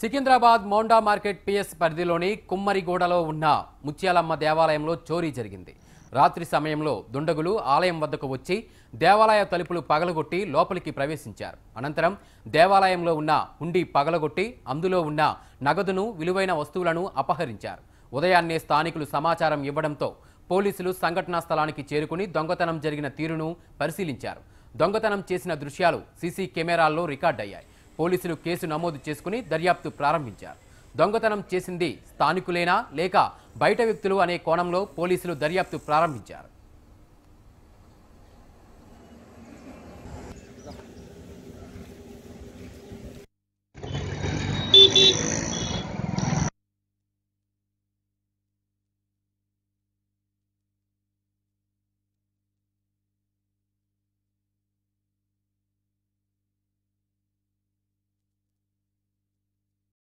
Secunderabad Monda market PS పరిధిలోని కుమ్మరిగూడలో ఉన్న ముత్యాలమ్మ దేవాలయంలో చోరీ జరిగింది రాత్రి సమయంలో దుండగులు ఆలయం వద్దకు వచ్చి దేవాలయ తలుపులు పగలగొట్టి లోపలికి ప్రవేశించారు అనంతరం దేవాలయంలో ఉన్న హుండీ పగలగొట్టి అందులో ఉన్న నగదును విలువైన వస్తువులను అపహరించారు ఉదయాన్నే స్థానికులు సమాచారం ఇవ్వడంతో పోలీసులు సంఘటనా స్థలానికి చేరుకుని దొంగతనం జరిగిన తీరును పరిశీలించారు దొంగతనం చేసిన దృశ్యాలు సీసీ కెమెరాల్లో రికార్డయ్యాయి పోలీసులు కేసు నమోదు చేసుకుని దర్యాప్తు ప్రారంభించారు దొంగతనం చేసింది స్థానికులేనా లేక బయట వ్యక్తులు అనే కోణంలో పోలీసులు దర్యాప్తు ప్రారంభించారు Thank you.